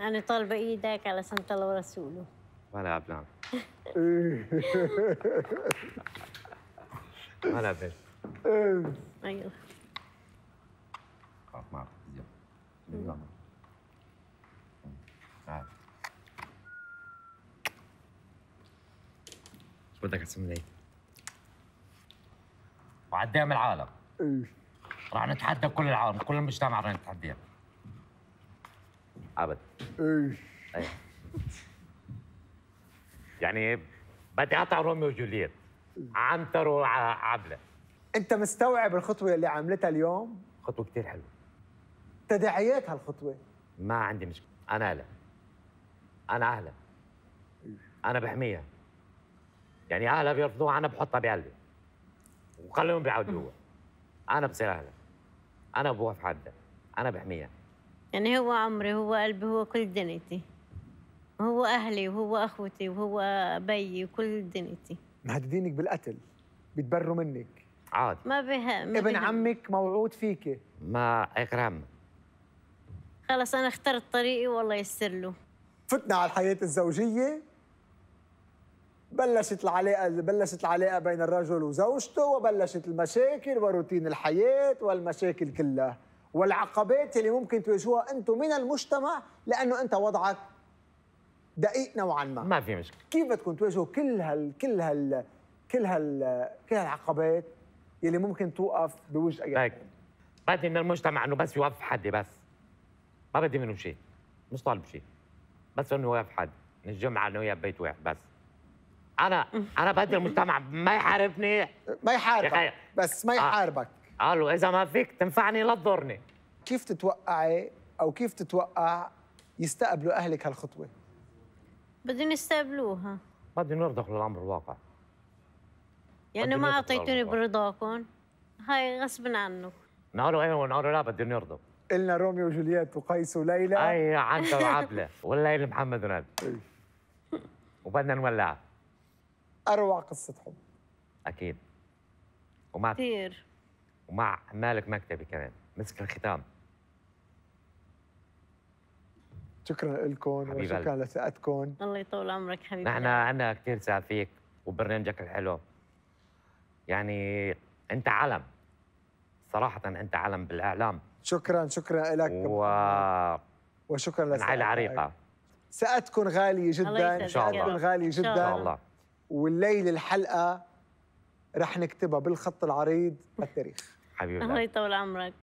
أنا طالبة إيدك على سنة الله ورسوله ولا عبلان نعم. ولا عبد. أيوه خلاص ما عرفت شو بدك تسمي لي؟ وعديها من العالم إيه. رح نتحدى كل العالم كل المجتمع رح نتحديها ابدا ايش أيوه. يعني بدي اقطع روميو وجولييت عنتر وعبله انت مستوعب الخطوه اللي عملتها اليوم خطوه كثير حلوه تداعيات هالخطوه ما عندي مشكله انا اهلا انا اهلا انا بحميها يعني اهلا بيرفضوها انا بحطها بقلبي وخليهم بيعودوها انا بصير اهلا انا بوقف حدا انا بحميها يعني هو عمري هو قلبي هو كل دنيتي هو أهلي وهو أخوتي وهو بيي وكل دنيتي مهددينك بالقتل بيتبروا منك عادي ما بها ما ابن عمك موعود فيكي ما إغرام خلص أنا اخترت طريقي والله يسر له فتنا على الحياة الزوجية بلشت العلاقة بلشت العلاقة بين الرجل وزوجته وبلشت المشاكل وروتين الحياة والمشاكل كلها والعقبات اللي ممكن تواجهوها انتم من المجتمع لانه انت وضعك دقيق نوعا ما ما في مشكله كيف بدكم تواجهوا كل هال كل هال كل هال كل هالعقبات يلي ممكن توقف بوجه اي هيك طيب. بدي من المجتمع انه بس يوقف حد بس ما بدي منه شيء مش طالب شيء بس انه يوقف حد من الجمعه انه وياه بيت واحد بس انا انا بدي المجتمع ما يحاربني ما يحاربك بس ما آه. يحاربك قالوا اذا ما فيك تنفعني لا تضرني كيف تتوقعي او كيف تتوقع يستقبلوا اهلك هالخطوه بدهم يستقبلوها بدهم يرضخوا للامر الواقع يعني ما اعطيتوني برضاكم هاي غصب عنك نقولوا ايه ونقولوا لا بدهم يرضوا قلنا روميو وجولييت وقيس وليلى اي عنده وعبله والليل محمد ونال وبدنا نولع اروع قصه حب اكيد ومع كثير ومع مالك مكتبي كمان مسك الختام شكرا لكم وشكرا لثقتكم الله يطول عمرك حبيبي نحن عندنا كثير سعد فيك وبرنامجك الحلو يعني انت علم صراحه انت علم بالاعلام شكرا شكرا لك و... وشكرا لك عائله عريقه سقتكم غاليه جدا سقتكم غاليه جدا ان شاء الله والليله الحلقه رح نكتبها بالخط العريض بالتاريخ حبيبي الله يطول عمرك